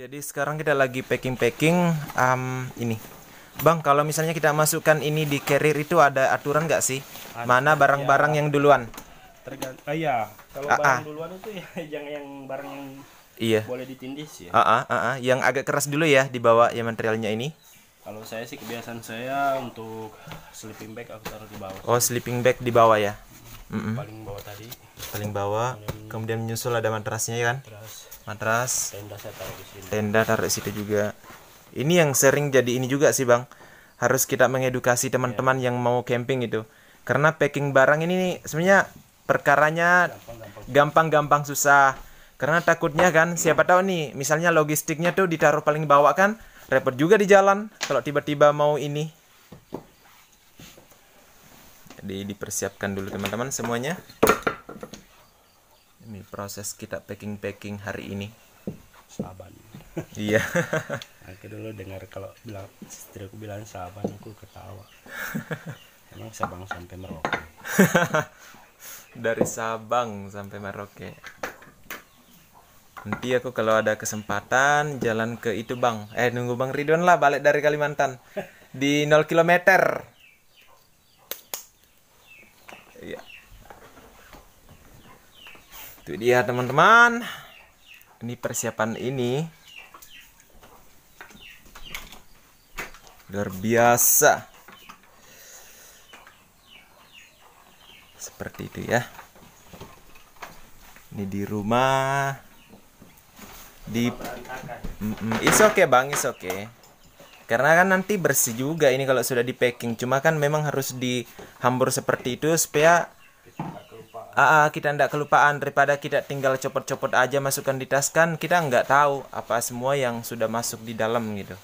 Jadi sekarang kita lagi packing-packing um, ini. Bang, kalau misalnya kita masukkan ini di carrier itu ada aturan nggak sih? Ada, Mana ya. barang-barang ya. yang duluan? Tergantung. Ah, iya, kalau ah, barang ah. duluan itu ya jangan yang barang yang iya. boleh ditindis ya. Ah, ah, ah, ah. yang agak keras dulu ya dibawa ya materialnya ini. Kalau saya sih kebiasaan saya untuk sleeping bag aku taruh di bawah. Oh, sleeping bag di bawah ya mm -hmm. paling bawah tadi paling bawah kemudian, kemudian menyusul ada matrasnya ya kan matras, matras tenda saya taruh di sini tenda taruh di situ juga ini yang sering jadi ini juga sih bang harus kita mengedukasi iya. teman-teman yeah. yang mau camping itu karena packing barang ini sebenarnya perkaranya gampang-gampang susah karena takutnya kan siapa tahu nih misalnya logistiknya tuh ditaruh paling bawah kan repot juga di jalan kalau tiba-tiba mau ini jadi dipersiapkan dulu teman-teman semuanya. Ini proses kita packing-packing hari ini. Saban. Iya. aku dulu dengar kalau bilang istriku bilang saban aku ketawa. Emang Sabang sampai Merauke. Dari Sabang sampai Merauke. Nanti aku kalau ada kesempatan jalan ke itu bang. Eh nunggu bang Ridwan lah balik dari Kalimantan di 0 kilometer. Iya. Itu dia teman-teman. Ini persiapan ini. Luar biasa. Seperti itu ya. Ini di rumah. Di is oke okay Bang, is okay. Karena kan nanti bersih juga ini kalau sudah di packing. Cuma kan memang harus di hambur seperti itu supaya ah, ah, kita tidak kelupaan daripada kita tinggal copot-copot aja masukkan di tas kan kita nggak tahu apa semua yang sudah masuk di dalam gitu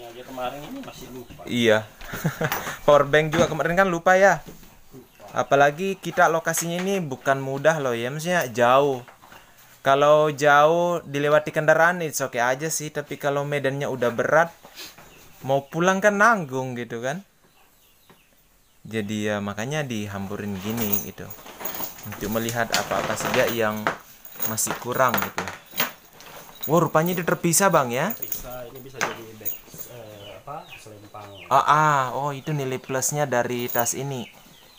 aja kemarin ini masih lupa iya powerbank juga kemarin kan lupa ya apalagi kita lokasinya ini bukan mudah loh ya maksudnya jauh kalau jauh dilewati kendaraan itu oke okay aja sih tapi kalau medannya udah berat mau pulang kan nanggung gitu kan jadi ya makanya dihamburin gini gitu untuk melihat apa-apa saja yang masih kurang gitu Wow rupanya itu terpisah bang ya terpisah ini bisa jadi back eh, apa selempang ah, ah oh itu nilai plusnya dari tas ini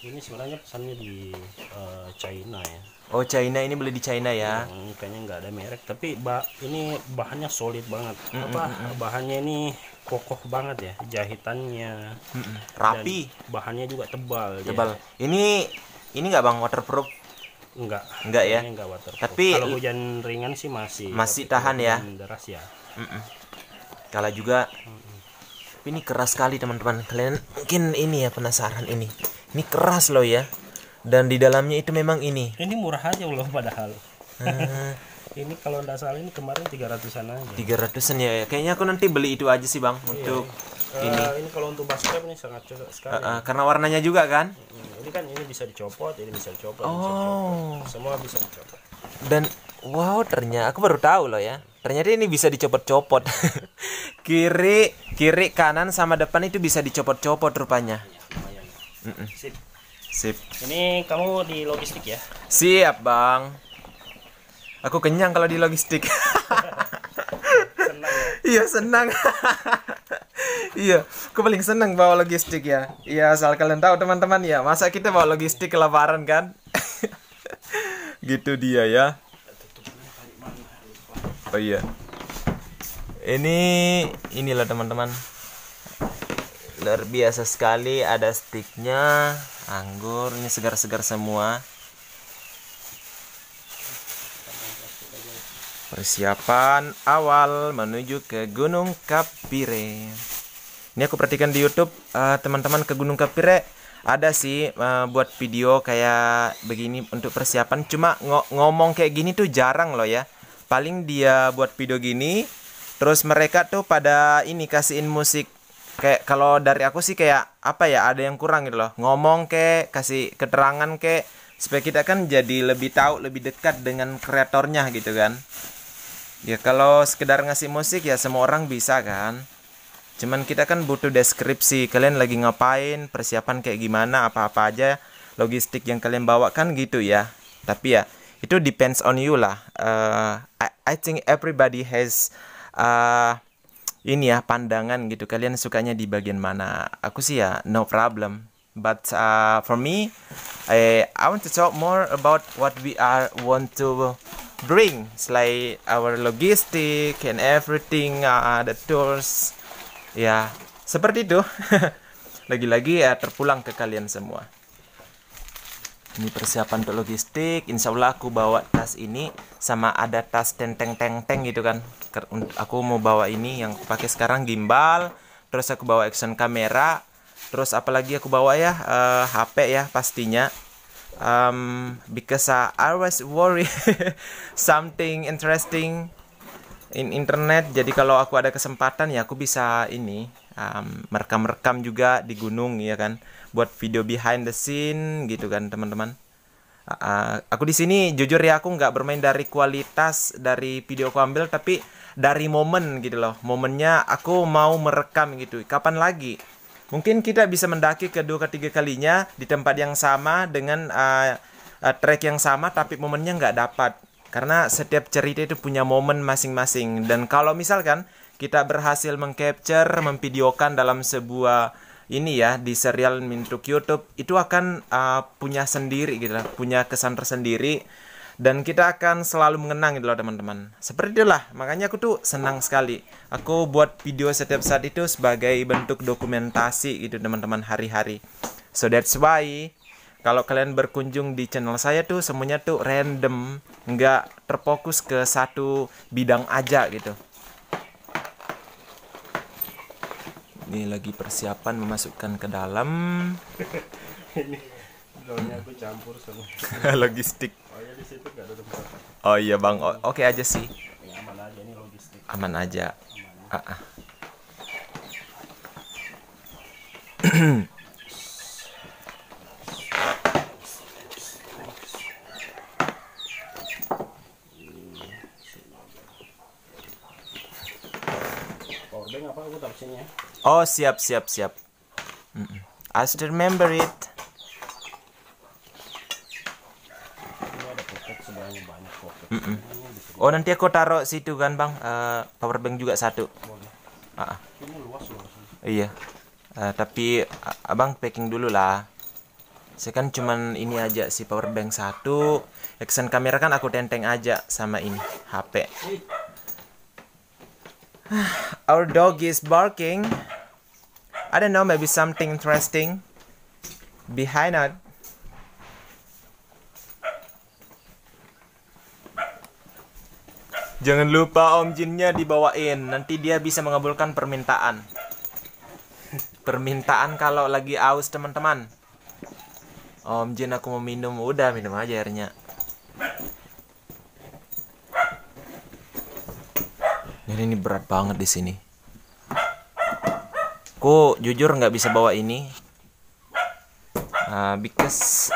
ini sebenarnya pesannya di uh, China ya Oh China ini beli di China ya? Hmm, kayaknya nggak ada merek, tapi ba ini bahannya solid banget. Mm Apa bahannya ini kokoh banget ya, jahitannya. Mm Rapi. Dan bahannya juga tebal. Tebal. Ya. Ini ini nggak bang waterproof? Nggak, nggak ya? Enggak waterproof. Tapi kalau hujan ringan sih masih. Masih tahan ya? Deras ya. Mm Kalau juga. Mm Ini keras sekali teman-teman. Kalian mungkin ini ya penasaran ini. Ini keras loh ya dan di dalamnya itu memang ini ini murah aja loh padahal ah. ini kalau nggak salah ini kemarin 300-an aja 300-an ya, ya kayaknya aku nanti beli itu aja sih bang iya. untuk uh, ini ini kalau untuk basket ini sangat cocok sekali uh, uh, karena warnanya juga kan mm, ini kan ini bisa dicopot ini bisa dicopot, oh. bisa dicopot. semua bisa dicopot dan wow ternyata aku baru tahu loh ya ternyata ini bisa dicopot-copot kiri kiri kanan sama depan itu bisa dicopot-copot rupanya ya, mm -mm. Sip. Ini kamu di logistik ya? Siap, Bang. Aku kenyang kalau di logistik. senang ya? Iya, senang. iya, aku paling senang bawa logistik ya. Iya, asal kalian tahu teman-teman ya, masa kita bawa logistik kelaparan kan? gitu dia ya. Oh iya. Ini inilah teman-teman luar biasa sekali ada sticknya anggur ini segar-segar semua persiapan awal menuju ke Gunung Kapire ini aku perhatikan di YouTube teman eh, teman-teman ke Gunung Kapire ada sih uh, buat video kayak begini untuk persiapan cuma ng ngomong kayak gini tuh jarang loh ya paling dia buat video gini terus mereka tuh pada ini kasihin musik kayak kalau dari aku sih kayak apa ya ada yang kurang gitu loh ngomong kayak kasih keterangan kayak supaya kita kan jadi lebih tahu lebih dekat dengan kreatornya gitu kan ya kalau sekedar ngasih musik ya semua orang bisa kan cuman kita kan butuh deskripsi kalian lagi ngapain persiapan kayak gimana apa-apa aja logistik yang kalian bawa kan gitu ya tapi ya itu depends on you lah uh, I, I think everybody has uh, ini ya pandangan gitu kalian sukanya di bagian mana aku sih ya no problem but uh, for me I, I want to talk more about what we are want to bring it's like our logistic and everything uh, the tours. ya yeah, seperti itu lagi-lagi ya terpulang ke kalian semua ini persiapan untuk logistik insya Allah aku bawa tas ini sama ada tas tenteng tenteng gitu kan aku mau bawa ini yang aku pakai sekarang gimbal terus aku bawa action kamera terus apalagi aku bawa ya uh, eh, HP ya pastinya um, because I was worry something interesting in internet jadi kalau aku ada kesempatan ya aku bisa ini merekam merekam-rekam juga di gunung ya kan buat video behind the scene gitu kan teman-teman Ah, aku di sini jujur ya aku nggak bermain dari kualitas dari video aku ambil tapi dari momen gitu loh. Momennya aku mau merekam gitu. Kapan lagi? Mungkin kita bisa mendaki kedua ketiga kalinya di tempat yang sama dengan uh, uh, track yang sama tapi momennya nggak dapat. Karena setiap cerita itu punya momen masing-masing dan kalau misalkan kita berhasil mengcapture, memvideokan dalam sebuah ini ya di serial untuk YouTube itu akan uh, punya sendiri gitu lah, punya kesan tersendiri dan kita akan selalu mengenang gitu loh teman-teman. Seperti itulah, makanya aku tuh senang sekali. Aku buat video setiap saat itu sebagai bentuk dokumentasi gitu teman-teman hari-hari. So that's why kalau kalian berkunjung di channel saya tuh semuanya tuh random, nggak terfokus ke satu bidang aja gitu. ini lagi persiapan memasukkan ke dalam ini daunnya aku campur semua logistik oh ya di oh iya bang oke okay aja sih aman aja ini logistik aman aja aman. Ah, ah. Oh siap siap siap. I still remember it. Oh nanti aku taruh situ kan bang uh, power bank juga satu. Ah, ah. Iya. Eh, tapi abang packing dulu lah. Saya kan cuman ini aja si power bank satu. Action kamera kan aku tenteng aja sama ini HP. Our dog is barking. I don't know, maybe something interesting behind us. Jangan lupa Om Jinnya dibawain, nanti dia bisa mengabulkan permintaan. Permintaan kalau lagi aus teman-teman. Om Jin aku mau minum, udah minum aja airnya. Ini ini berat banget di sini. Ku jujur nggak bisa bawa ini. Uh, because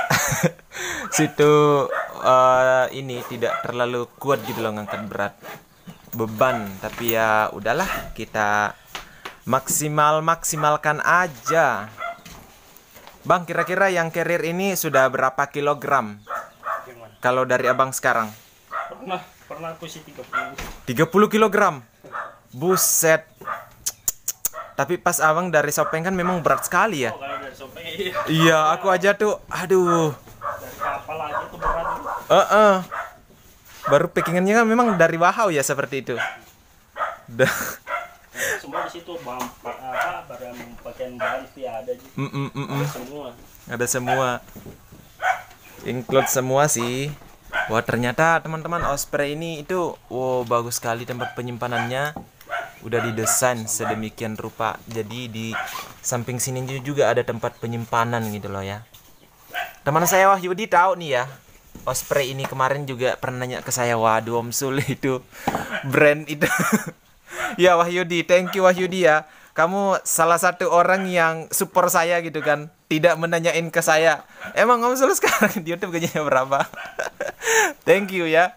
situ uh, ini tidak terlalu kuat gitu loh ngangkat berat beban tapi ya udahlah kita maksimal maksimalkan aja bang kira-kira yang carrier ini sudah berapa kilogram kalau dari abang sekarang pernah Pernah aku sih 30. 30 kg. Buset. Tapi pas abang dari Sopeng kan memang berat sekali ya. Oh, iya. iya. aku aja tuh aduh. Uh -uh. Baru packingannya kan memang dari Wahau ya seperti itu. Dah. semua di situ apa barang pakaian bahan sih ada sih. Mm -mm -mm. Ada semua. Ada semua. Include semua sih. Wah ternyata teman-teman Osprey ini itu wow bagus sekali tempat penyimpanannya udah didesain sedemikian rupa jadi di samping sini juga ada tempat penyimpanan gitu loh ya teman saya Wahyudi tahu nih ya Osprey ini kemarin juga pernah nanya ke saya waduh Om Sul itu brand itu ya Wahyudi thank you Wahyudi ya kamu salah satu orang yang support saya gitu kan tidak menanyain ke saya emang kamu selalu sekarang di YouTube gajinya berapa thank you ya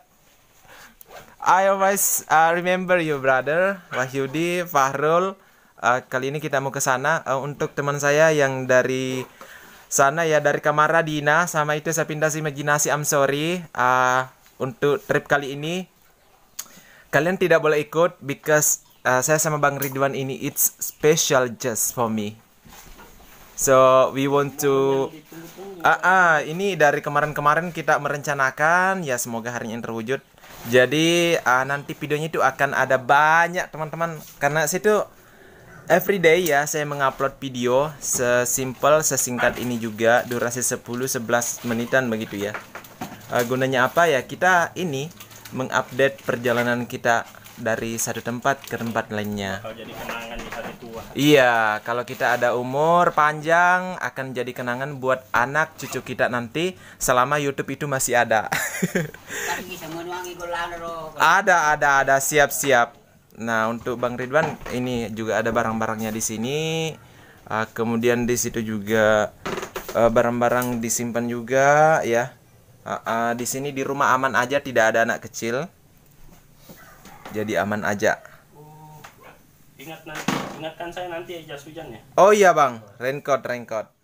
I always uh, remember you brother Wahyudi Fahrul uh, kali ini kita mau ke sana uh, untuk teman saya yang dari sana ya dari Kamara Dina sama itu saya pindah imajinasi I'm sorry uh, untuk trip kali ini kalian tidak boleh ikut because uh, saya sama Bang Ridwan ini it's special just for me. So we want to ah uh, uh, ini dari kemarin-kemarin kita merencanakan ya semoga hari ini terwujud. Jadi uh, nanti videonya itu akan ada banyak teman-teman karena situ everyday ya saya mengupload video sesimpel sesingkat ini juga durasi 10 11 menitan begitu ya. Uh, gunanya apa ya kita ini mengupdate perjalanan kita dari satu tempat ke tempat lainnya. jadi kenangan di hari tua. Iya, kalau kita ada umur panjang akan jadi kenangan buat anak cucu kita nanti selama YouTube itu masih ada. ada, ada, ada, siap-siap. Nah, untuk Bang Ridwan ini juga ada barang-barangnya di sini. Uh, kemudian di situ juga eh, barang-barang uh, barang -barang disimpan juga ya. Uh, uh, di sini di rumah aman aja tidak ada anak kecil jadi aman aja oh, ingat nanti, ingatkan saya nanti ya, jas hujan ya oh iya bang raincoat raincoat